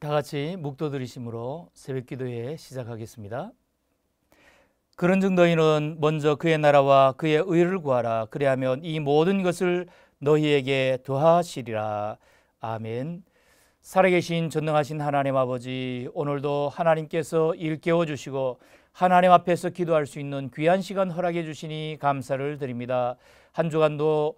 다 같이 묵도 드리심으로 새벽 기도회 시작하겠습니다. 그런 증 너희는 먼저 그의 나라와 그의 의를 구하라. 그리하면 이 모든 것을 너희에게 더하시리라. 아멘. 살아계신 전능하신 하나님 아버지, 오늘도 하나님께서 일깨워 주시고 하나님 앞에서 기도할 수 있는 귀한 시간 허락해 주시니 감사를 드립니다. 한 주간도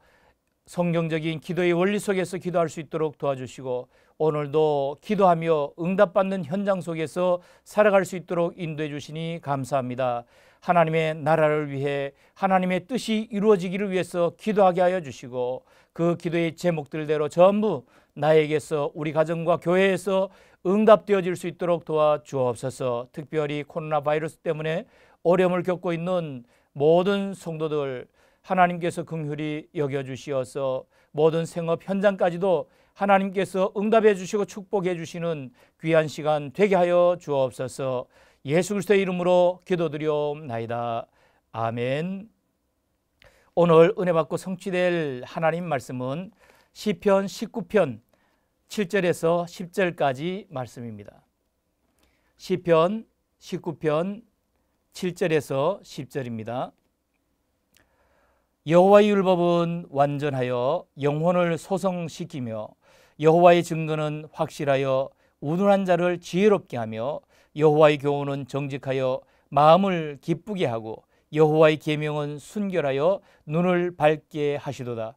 성경적인 기도의 원리 속에서 기도할 수 있도록 도와주시고 오늘도 기도하며 응답받는 현장 속에서 살아갈 수 있도록 인도해 주시니 감사합니다. 하나님의 나라를 위해 하나님의 뜻이 이루어지기를 위해서 기도하게 하여 주시고 그 기도의 제목들대로 전부 나에게서 우리 가정과 교회에서 응답되어질 수 있도록 도와주옵소서 특별히 코로나 바이러스 때문에 어려움을 겪고 있는 모든 성도들 하나님께서 긍휼히 여겨주시어서 모든 생업 현장까지도 하나님께서 응답해 주시고 축복해 주시는 귀한 시간 되게 하여 주옵소서. 예수 그리스도의 이름으로 기도드리옵나이다. 아멘. 오늘 은혜 받고 성취될 하나님 말씀은 시편 19편 7절에서 10절까지 말씀입니다. 시편 19편 7절에서 10절입니다. 여호와의 율법은 완전하여 영혼을 소성시키며 여호와의 증거는 확실하여 우둔한 자를 지혜롭게 하며 여호와의 교훈은 정직하여 마음을 기쁘게 하고 여호와의 계명은 순결하여 눈을 밝게 하시도다.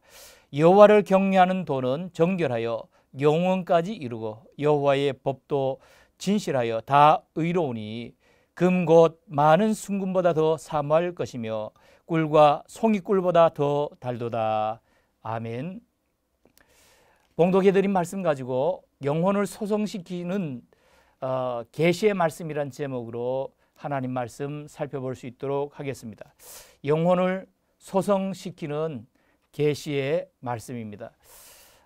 여호와를 경외하는 도는 정결하여 영원까지 이루고 여호와의 법도 진실하여 다 의로우니 금 곧 많은 순금보다 더 사모할 것이며 꿀과 송이꿀보다 더 달도다. 아멘. 봉독해 드린 말씀 가지고 영혼을 소성시키는 어, 계시의 어, 말씀이란 제목으로 하나님 말씀 살펴볼 수 있도록 하겠습니다. 영혼을 소성시키는 계시의 말씀입니다.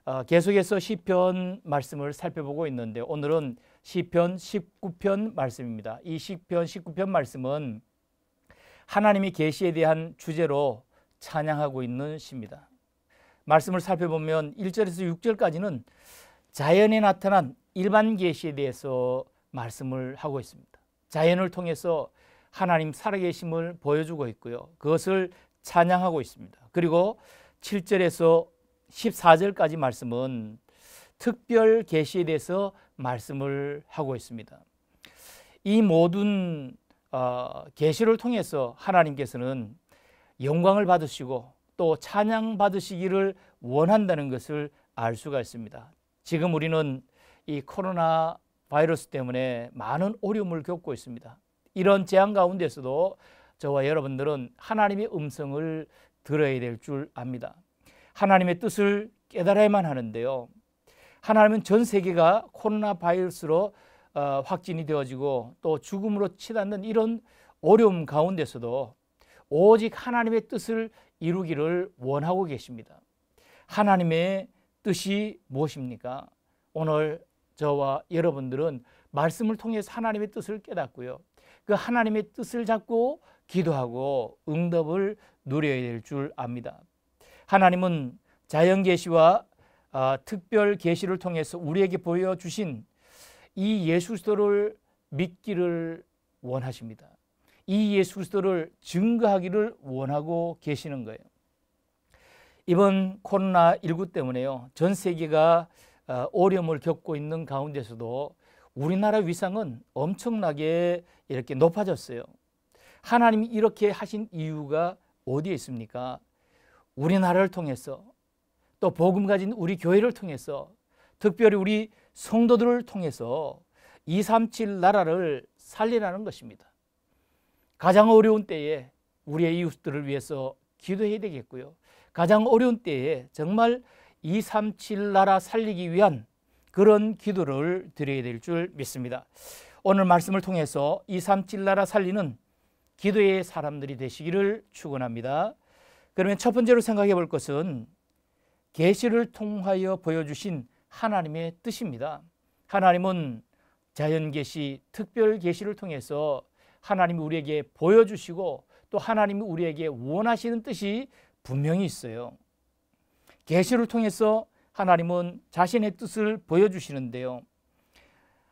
어, 계속해서 시편 말씀을 살펴보고 있는데 오늘은 시편 19편 말씀입니다. 이 시편 19편 말씀은 하나님이 계시에 대한 주제로 찬양하고 있는 시입니다. 말씀을 살펴보면 1절에서 6절까지는 자연에 나타난 일반 계시에 대해서 말씀을 하고 있습니다. 자연을 통해서 하나님 살아계심을 보여주고 있고요. 그것을 찬양하고 있습니다. 그리고 7절에서 14절까지 말씀은 특별 계시에 대해서 말씀을 하고 있습니다. 이 모든 어, 계시를 통해서 하나님께서는 영광을 받으시고 또 찬양 받으시기를 원한다는 것을 알 수가 있습니다. 지금 우리는 이 코로나 바이러스 때문에 많은 어려움을 겪고 있습니다. 이런 재앙 가운데서도 저와 여러분들은 하나님의 음성을 들어야 될 줄 압니다. 하나님의 뜻을 깨달아야만 하는데요. 하나님은 전 세계가 코로나 바이러스로 어, 확진이 되어지고 또 죽음으로 치닫는 이런 어려움 가운데서도 오직 하나님의 뜻을 이루기를 원하고 계십니다. 하나님의 뜻이 무엇입니까? 오늘 저와 여러분들은 말씀을 통해서 하나님의 뜻을 깨닫고요. 그 하나님의 뜻을 잡고 기도하고 응답을 누려야 될 줄 압니다. 하나님은 자연 계시와 아, 특별 계시를 통해서 우리에게 보여주신 이 예수도를 믿기를 원하십니다. 이 예수 그리스도를 증거하기를 원하고 계시는 거예요. 이번 코로나19 때문에요. 전 세계가 어, 어려움을 겪고 있는 가운데서도 우리나라 위상은 엄청나게 이렇게 높아졌어요. 하나님이 이렇게 하신 이유가 어디에 있습니까? 우리나라를 통해서 또 복음 가진 우리 교회를 통해서 특별히 우리 성도들을 통해서 237 나라를 살리라는 것입니다. 가장 어려운 때에 우리의 이웃들을 위해서 기도해야 되겠고요. 가장 어려운 때에 정말 237 나라 살리기 위한 그런 기도를 드려야 될 줄 믿습니다. 오늘 말씀을 통해서 237 나라 살리는 기도의 사람들이 되시기를 축원합니다. 그러면 첫 번째로 생각해 볼 것은 계시를 통하여 보여주신 하나님의 뜻입니다. 하나님은 자연 계시, 특별 계시를 통해서 하나님이 우리에게 보여주시고 또 하나님이 우리에게 원하시는 뜻이 분명히 있어요. 계시를 통해서 하나님은 자신의 뜻을 보여주시는데요.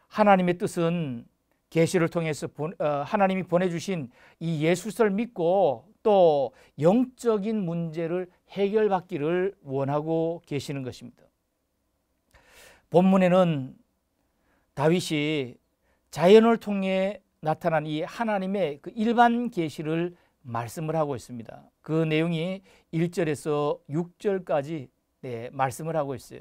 하나님의 뜻은 계시를 통해서 어, 하나님이 보내주신 이 예수를 믿고 또 영적인 문제를 해결받기를 원하고 계시는 것입니다. 본문에는 다윗이 자연을 통해 나타난 이 하나님의 그 일반 계시를 말씀을 하고 있습니다. 그 내용이 1절에서 6절까지 네, 말씀을 하고 있어요.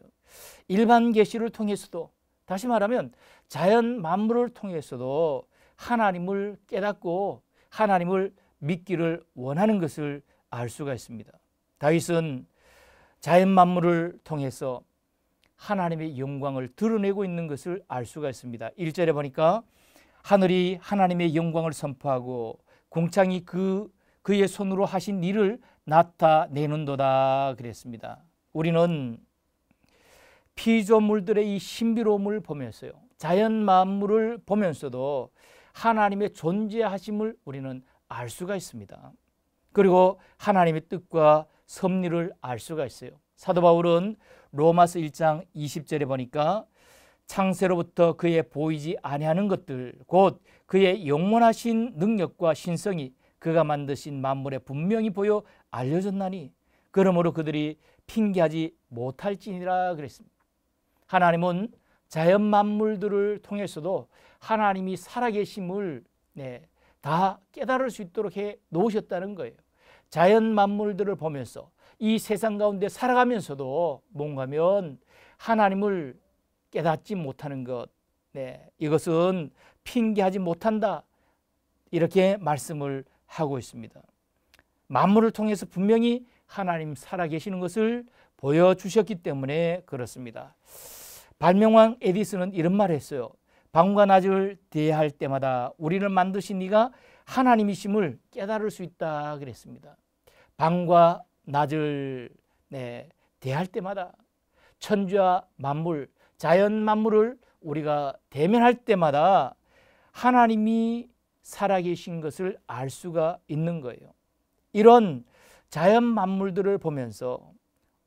일반 계시를 통해서도 다시 말하면 자연 만물을 통해서도 하나님을 깨닫고 하나님을 믿기를 원하는 것을 알 수가 있습니다. 다윗은 자연 만물을 통해서 하나님의 영광을 드러내고 있는 것을 알 수가 있습니다. 1절에 보니까 하늘이 하나님의 영광을 선포하고 공창이 그 그의 손으로 하신 일을 나타내는도다 그랬습니다. 우리는 피조물들의 이 신비로움을 보면서요. 자연 만물을 보면서도 하나님의 존재하심을 우리는 알 수가 있습니다. 그리고 하나님의 뜻과 섭리를 알 수가 있어요. 사도 바울은 로마서 1장 20절에 보니까 창세로부터 그의 보이지 아니하는 것들 곧 그의 영원하신 능력과 신성이 그가 만드신 만물에 분명히 보여 알려졌나니 그러므로 그들이 핑계하지 못할지니라 그랬습니다. 하나님은 자연 만물들을 통해서도 하나님이 살아계심을 네, 다 깨달을 수 있도록 해 놓으셨다는 거예요. 자연 만물들을 보면서 이 세상 가운데 살아가면서도 뭔가면 하나님을 깨닫지 못하는 것. 네, 이것은 핑계하지 못한다. 이렇게 말씀을 하고 있습니다. 만물을 통해서 분명히 하나님 살아계시는 것을 보여주셨기 때문에 그렇습니다. 발명왕 에디슨은 이런 말을 했어요. 밤과 낮을 대할 때마다 우리를 만드신 이가 하나님이심을 깨달을 수 있다 그랬습니다. 밤과 낮을 네, 대할 때마다 천주와 만물 자연 만물을 우리가 대면할 때마다 하나님이 살아계신 것을 알 수가 있는 거예요. 이런 자연 만물들을 보면서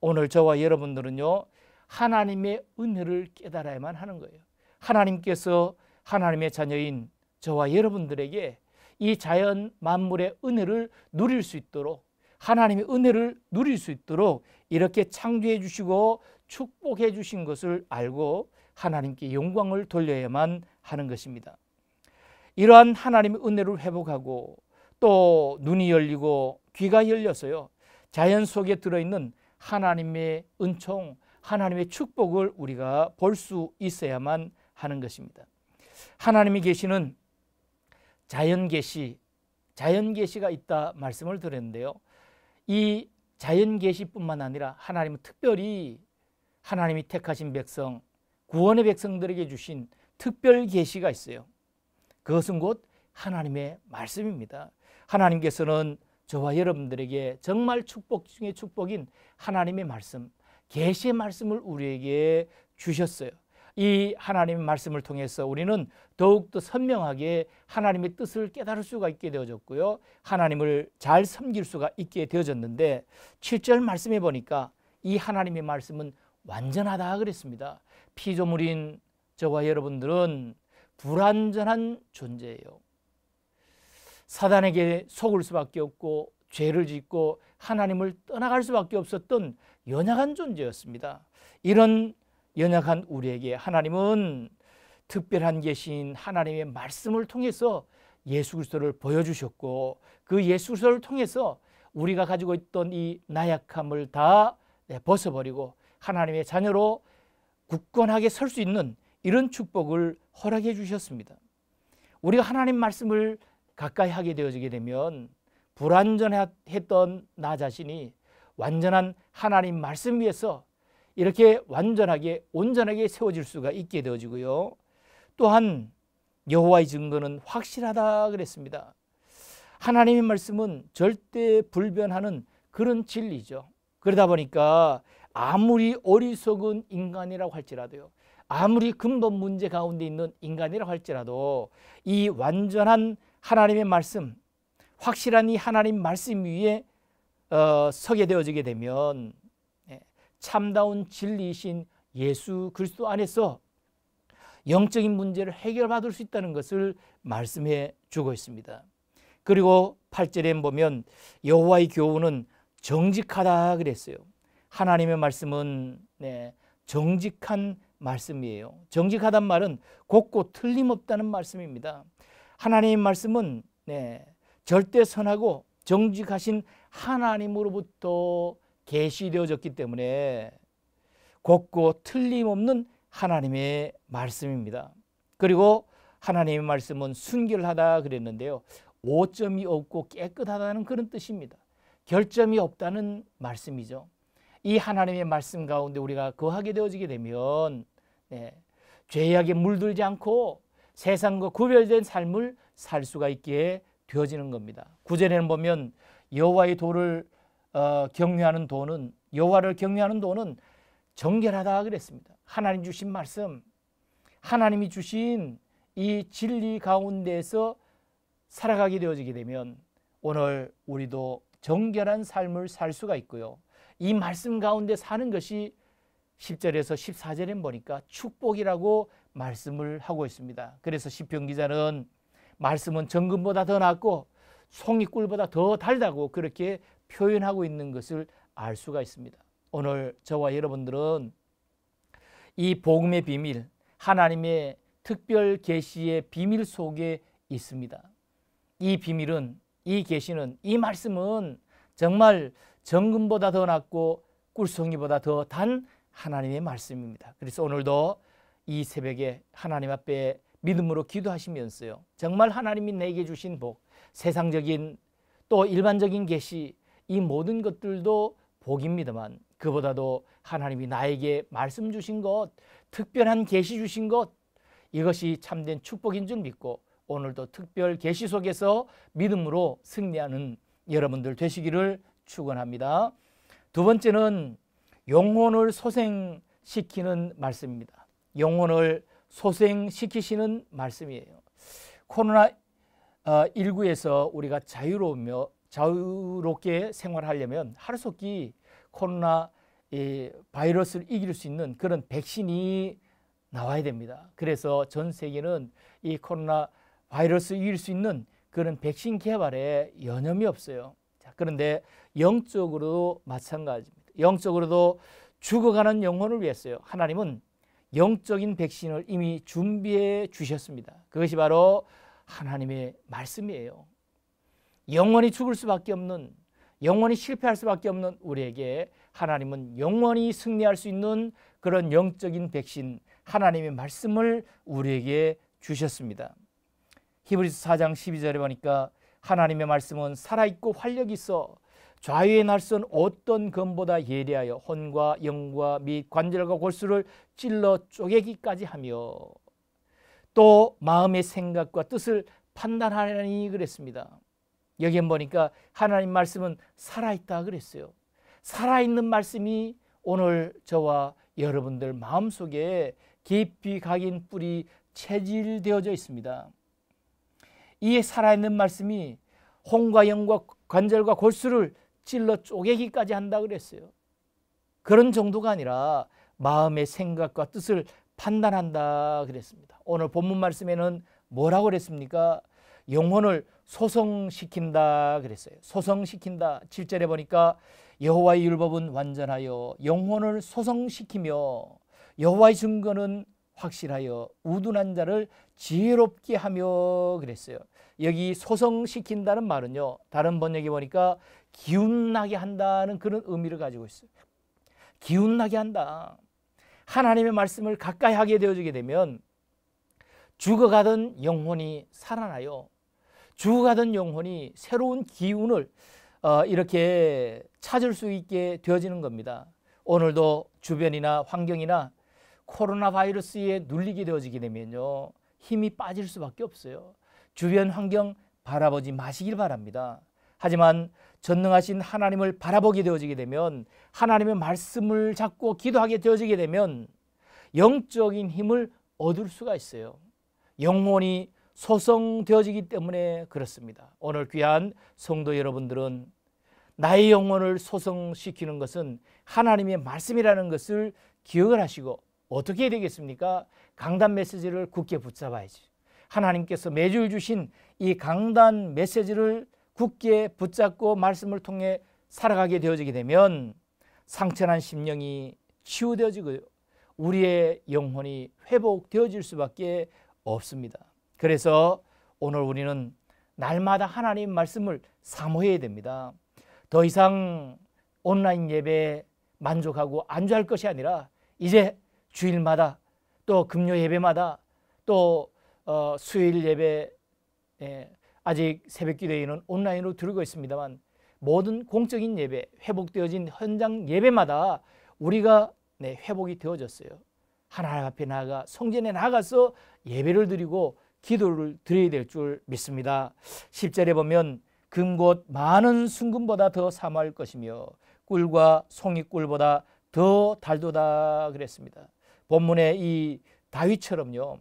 오늘 저와 여러분들은요, 하나님의 은혜를 깨달아야만 하는 거예요. 하나님께서 하나님의 자녀인 저와 여러분들에게 이 자연 만물의 은혜를 누릴 수 있도록 하나님의 은혜를 누릴 수 있도록 이렇게 창조해 주시고 축복해 주신 것을 알고 하나님께 영광을 돌려야만 하는 것입니다. 이러한 하나님의 은혜를 회복하고 또 눈이 열리고 귀가 열려서요. 자연 속에 들어있는 하나님의 은총, 하나님의 축복을 우리가 볼 수 있어야만 하는 것입니다. 하나님이 계시는 자연 계시, 자연 계시가 있다 말씀을 드렸는데요. 이 자연 계시뿐만 아니라 하나님은 특별히 하나님이 택하신 백성, 구원의 백성들에게 주신 특별 계시가 있어요. 그것은 곧 하나님의 말씀입니다. 하나님께서는 저와 여러분들에게 정말 축복 중의 축복인 하나님의 말씀, 계시의 말씀을 우리에게 주셨어요. 이 하나님의 말씀을 통해서 우리는 더욱더 선명하게 하나님의 뜻을 깨달을 수가 있게 되어졌고요. 하나님을 잘 섬길 수가 있게 되어졌는데 7절 말씀해 보니까 이 하나님의 말씀은 완전하다 그랬습니다. 피조물인 저와 여러분들은 불완전한 존재예요. 사단에게 속을 수밖에 없고 죄를 짓고 하나님을 떠나갈 수밖에 없었던 연약한 존재였습니다. 이런 연약한 우리에게 하나님은 특별한 계신 하나님의 말씀을 통해서 예수 그리스도를 보여주셨고 그 예수 그리스도를 통해서 우리가 가지고 있던 이 나약함을 다 벗어버리고 하나님의 자녀로 굳건하게 설 수 있는 이런 축복을 허락해 주셨습니다. 우리가 하나님 말씀을 가까이 하게 되어지게 되면 불완전했던 나 자신이 완전한 하나님 말씀 위에서 이렇게 완전하게 온전하게 세워질 수가 있게 되어지고요. 또한 여호와의 증거는 확실하다 그랬습니다. 하나님의 말씀은 절대 불변하는 그런 진리죠. 그러다 보니까 아무리 어리석은 인간이라고 할지라도요. 아무리 근본 문제 가운데 있는 인간이라고 할지라도 이 완전한 하나님의 말씀, 확실한 이 하나님 말씀 위에 어, 서게 되어지게 되면 예, 참다운 진리이신 예수 그리스도 안에서 영적인 문제를 해결받을 수 있다는 것을 말씀해 주고 있습니다. 그리고 8절에 보면 여호와의 교훈은 정직하다 그랬어요. 하나님의 말씀은 네, 정직한 말씀이에요. 정직하단 말은 곧고 틀림없다는 말씀입니다. 하나님의 말씀은 네, 절대 선하고 정직하신 하나님으로부터 계시되어졌기 때문에 곧고 틀림없는 하나님의 말씀입니다. 그리고 하나님의 말씀은 순결하다 그랬는데요. 오점이 없고 깨끗하다는 그런 뜻입니다. 결점이 없다는 말씀이죠. 이 하나님의 말씀 가운데 우리가 거하게 되어지게 되면 네, 죄악에 물들지 않고 세상과 구별된 삶을 살 수가 있게 되어지는 겁니다. 구절에는 보면 여호와의 도를 어, 경외하는 도는 여호와를 격려하는 도는 정결하다 그랬습니다. 하나님 주신 말씀, 하나님이 주신 이 진리 가운데서 살아가게 되어지게 되면 오늘 우리도 정결한 삶을 살 수가 있고요. 이 말씀 가운데 사는 것이 10절에서 14절에 보니까 축복이라고 말씀을 하고 있습니다. 그래서 시편 기자는 말씀은 정금보다 더 낫고 송이꿀보다 더 달다고 그렇게 표현하고 있는 것을 알 수가 있습니다. 오늘 저와 여러분들은 이 복음의 비밀, 하나님의 특별 계시의 비밀 속에 있습니다. 이 비밀은 이 계시는 이 말씀은 정말 정금보다 더 낫고 꿀송이보다 더 단 하나님의 말씀입니다. 그래서 오늘도 이 새벽에 하나님 앞에 믿음으로 기도하시면서요. 정말 하나님이 내게 주신 복, 세상적인 또 일반적인 계시 이 모든 것들도 복입니다만 그보다도 하나님이 나에게 말씀 주신 것, 특별한 계시 주신 것 이것이 참된 축복인 줄 믿고 오늘도 특별 계시 속에서 믿음으로 승리하는 여러분들 되시기를 축원합니다. 두 번째는 영혼을 소생시키는 말씀입니다. 영혼을 소생시키시는 말씀이에요. 코로나 19에서 어, 우리가 자유로우며 자유롭게 생활하려면 하루속히 코로나 바이러스를 이길 수 있는 그런 백신이 나와야 됩니다. 그래서 전 세계는 이 코로나 바이러스 이길 수 있는 그런 백신 개발에 여념이 없어요. 자, 그런데 영적으로도 마찬가지입니다. 영적으로도 죽어가는 영혼을 위해서요. 하나님은 영적인 백신을 이미 준비해 주셨습니다. 그것이 바로 하나님의 말씀이에요. 영원히 죽을 수밖에 없는 영원히 실패할 수밖에 없는 우리에게 하나님은 영원히 승리할 수 있는 그런 영적인 백신 하나님의 말씀을 우리에게 주셨습니다. 히브리서 4장 12절에 보니까 하나님의 말씀은 살아있고 활력 있어 좌유의 날선 어떤 검보다 예리하여 혼과 영과 및 관절과 골수를 찔러 쪼개기까지 하며 또 마음의 생각과 뜻을 판단하라니 그랬습니다. 여기 보니까 하나님 말씀은 살아있다 그랬어요. 살아있는 말씀이 오늘 저와 여러분들 마음속에 깊이 각인 뿌리 체질되어져 있습니다. 이 살아있는 말씀이 홍과 영과 관절과 골수를 찔러 쪼개기까지 한다 그랬어요. 그런 정도가 아니라 마음의 생각과 뜻을 판단한다 그랬습니다. 오늘 본문 말씀에는 뭐라고 그랬습니까? 영혼을 소성시킨다 그랬어요. 소성시킨다. 7절에 보니까 여호와의 율법은 완전하여 영혼을 소성시키며 여호와의 증거는 확실하여 우둔한 자를 지혜롭게 하며 그랬어요. 여기 소성시킨다는 말은요. 다른 번역에 보니까 기운나게 한다는 그런 의미를 가지고 있어요. 기운나게 한다. 하나님의 말씀을 가까이 하게 되어지게 되면 죽어가던 영혼이 살아나요. 죽어가던 영혼이 새로운 기운을 어, 이렇게 찾을 수 있게 되어지는 겁니다. 오늘도 주변이나 환경이나 코로나 바이러스에 눌리게 되어지게 되면요. 힘이 빠질 수밖에 없어요. 주변 환경 바라보지 마시길 바랍니다. 하지만 전능하신 하나님을 바라보게 되어지게 되면 하나님의 말씀을 잡고 기도하게 되어지게 되면 영적인 힘을 얻을 수가 있어요. 영혼이 소성되어지기 때문에 그렇습니다. 오늘 귀한 성도 여러분들은 나의 영혼을 소성시키는 것은 하나님의 말씀이라는 것을 기억을 하시고 어떻게 해야 되겠습니까? 강단 메시지를 굳게 붙잡아야지. 하나님께서 매주 주신 이 강단 메시지를 굳게 붙잡고 말씀을 통해 살아가게 되어지게 되면 상처난 심령이 치유되어지고 우리의 영혼이 회복되어질 수밖에 없습니다. 그래서 오늘 우리는 날마다 하나님 말씀을 사모해야 됩니다. 더 이상 온라인 예배에 만족하고 안주할 것이 아니라 이제 주일마다 또 금요 예배마다 또 어, 수요일 예배 예, 아직 새벽 기도회는 온라인으로 들고 있습니다만 모든 공적인 예배 회복되어진 현장 예배마다 우리가 네, 회복이 되어졌어요. 하나님 앞에 나아가 성전에 나가서 예배를 드리고 기도를 드려야 될 줄 믿습니다. 10절에 보면 금곳 많은 순금보다 더 사모할 것이며 꿀과 송이꿀보다 더 달도다 그랬습니다. 본문의 이 다윗처럼요.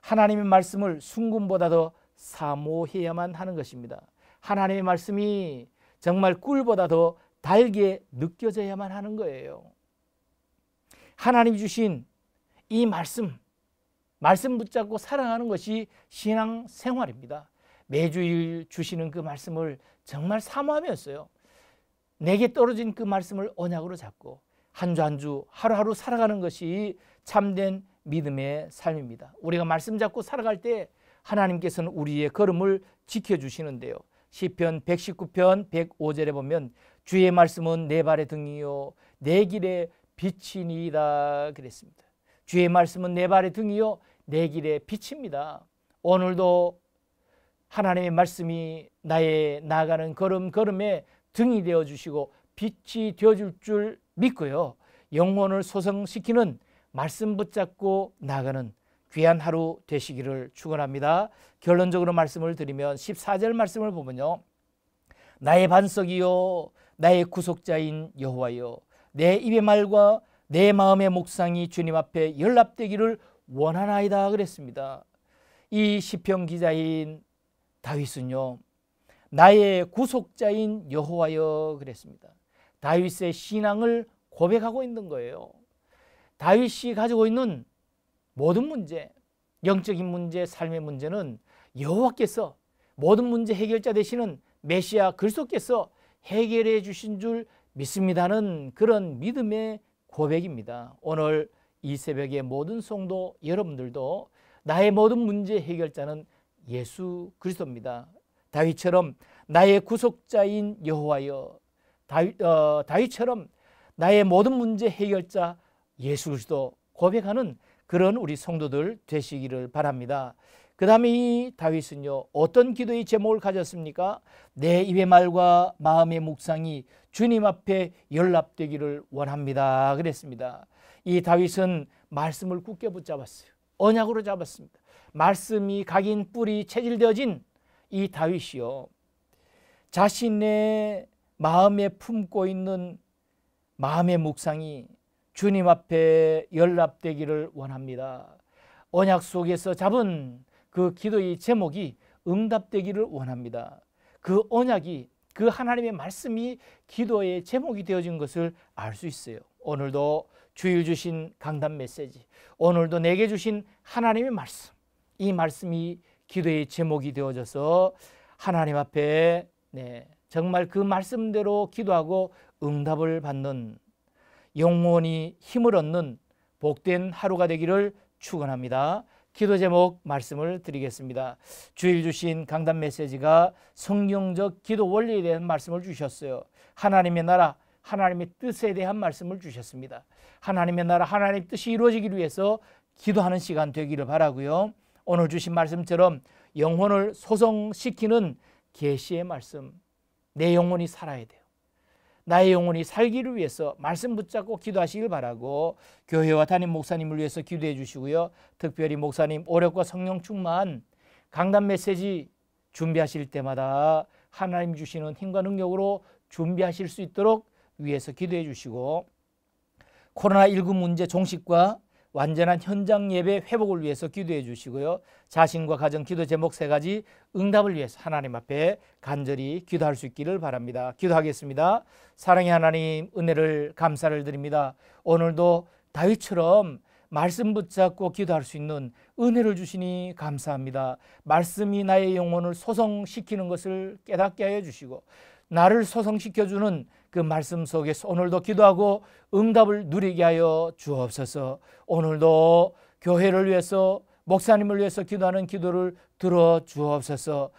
하나님의 말씀을 순금보다 도 사모해야만 하는 것입니다. 하나님의 말씀이 정말 꿀보다 도 달게 느껴져야만 하는 거예요. 하나님 주신 이 말씀, 말씀 붙잡고 사랑하는 것이 신앙 생활입니다. 매주일 주시는 그 말씀을 정말 사모하면서요. 내게 떨어진 그 말씀을 언약으로 잡고 한주 한 주 하루하루 살아가는 것이 참된 믿음의 삶입니다. 우리가 말씀 잡고 살아갈 때 하나님께서는 우리의 걸음을 지켜주시는데요. 시편 119편 105절에 보면 주의 말씀은 내 발의 등이요 내 길의 빛이니이다 그랬습니다. 주의 말씀은 내 발의 등이요 내 길의 빛입니다. 오늘도 하나님의 말씀이 나의 나가는 걸음 걸음에 등이 되어 주시고 빛이 되어 줄줄 믿고요. 영혼을 소성시키는 말씀 붙잡고 나가는 귀한 하루 되시기를 축원합니다. 결론적으로 말씀을 드리면 14절 말씀을 보면요. 나의 반석이요 나의 구속자인 여호와여 내 입의 말과 내 마음의 묵상이 주님 앞에 연락되기를 원하나이다 그랬습니다. 이 시편 기자인 다윗은요. 나의 구속자인 여호와여 그랬습니다. 다윗의 신앙을 고백하고 있는 거예요. 다윗이 가지고 있는 모든 문제, 영적인 문제, 삶의 문제는 여호와께서 모든 문제 해결자 되시는 메시아 그리스도께서 해결해 주신 줄 믿습니다는 그런 믿음의 고백입니다. 오늘 이 새벽의 모든 성도 여러분들도 나의 모든 문제 해결자는 예수 그리스도입니다. 다윗처럼 나의 구속자인 여호와여 다윗, 어, 다윗처럼 나의 모든 문제 해결자 예수 그리스도 고백하는 그런 우리 성도들 되시기를 바랍니다. 그 다음에 이 다윗은요 어떤 기도의 제목을 가졌습니까? 내 입의 말과 마음의 묵상이 주님 앞에 연락되기를 원합니다. 그랬습니다. 이 다윗은 말씀을 굳게 붙잡았어요. 언약으로 잡았습니다. 말씀이 각인 뿔이 체질되어진 이 다윗이요 자신의 마음에 품고 있는 마음의 묵상이 주님 앞에 연락되기를 원합니다. 언약 속에서 잡은 그 기도의 제목이 응답되기를 원합니다. 그 언약이 그 하나님의 말씀이 기도의 제목이 되어진 것을 알 수 있어요. 오늘도 주일 주신 강단 메시지, 오늘도 내게 주신 하나님의 말씀, 이 말씀이 기도의 제목이 되어져서 하나님 앞에 네, 정말 그 말씀대로 기도하고 응답을 받는 영원히 힘을 얻는 복된 하루가 되기를 축원합니다. 기도 제목 말씀을 드리겠습니다. 주일 주신 강단 메시지가 성경적 기도 원리에 대한 말씀을 주셨어요. 하나님의 나라, 하나님의 뜻에 대한 말씀을 주셨습니다. 하나님의 나라, 하나님의 뜻이 이루어지기 위해서 기도하는 시간 되기를 바라고요. 오늘 주신 말씀처럼 영혼을 소성시키는 계시의 말씀, 내 영혼이 살아야 돼요. 나의 영혼이 살기를 위해서 말씀 붙잡고 기도하시길 바라고 교회와 담임 목사님을 위해서 기도해 주시고요. 특별히 목사님 오력과 성령 충만 강단 메시지 준비하실 때마다 하나님 주시는 힘과 능력으로 준비하실 수 있도록 위해서 기도해 주시고 코로나19 문제 종식과 완전한 현장 예배 회복을 위해서 기도해 주시고요. 자신과 가정 기도 제목 세 가지 응답을 위해서 하나님 앞에 간절히 기도할 수 있기를 바랍니다. 기도하겠습니다. 사랑의 하나님 은혜를 감사를 드립니다. 오늘도 다윗처럼 말씀 붙잡고 기도할 수 있는 은혜를 주시니 감사합니다. 말씀이 나의 영혼을 소성시키는 것을 깨닫게 하여 주시고 나를 소성시켜주는 그 말씀 속에서 오늘도 기도하고 응답을 누리게 하여 주옵소서. 오늘도 교회를 위해서 목사님을 위해서 기도하는 기도를 들어 주옵소서.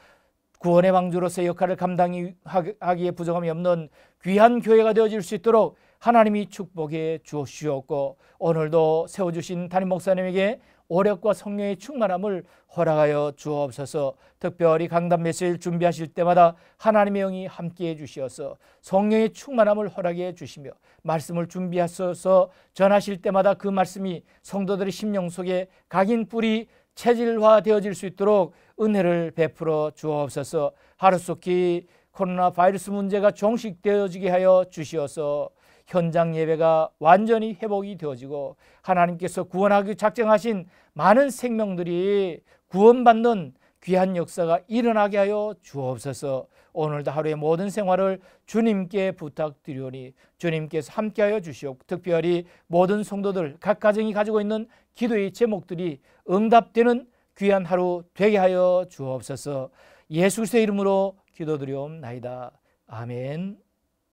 구원의 왕주로서 의 역할을 감당하기에 부족함이 없는 귀한 교회가 되어질 수 있도록 하나님이 축복해 주시옵고 옵 오늘도 세워주신 담임 목사님에게 오력과 성령의 충만함을 허락하여 주옵소서. 특별히 강단 메시지를 준비하실 때마다 하나님의 영이 함께해 주시어서 성령의 충만함을 허락해 주시며 말씀을 준비하셔서 전하실 때마다 그 말씀이 성도들의 심령 속에 각인 뿌리 체질화 되어질 수 있도록 은혜를 베풀어 주옵소서. 하루속히 코로나 바이러스 문제가 종식되어지게 하여 주시어서 현장 예배가 완전히 회복이 되어지고 하나님께서 구원하기 작정하신 많은 생명들이 구원받는 귀한 역사가 일어나게 하여 주옵소서. 오늘도 하루의 모든 생활을 주님께 부탁드리오니 주님께서 함께하여 주시옵 특별히 모든 성도들 각 가정이 가지고 있는 기도의 제목들이 응답되는 귀한 하루 되게 하여 주옵소서. 예수의 이름으로 기도드리옵나이다. 아멘.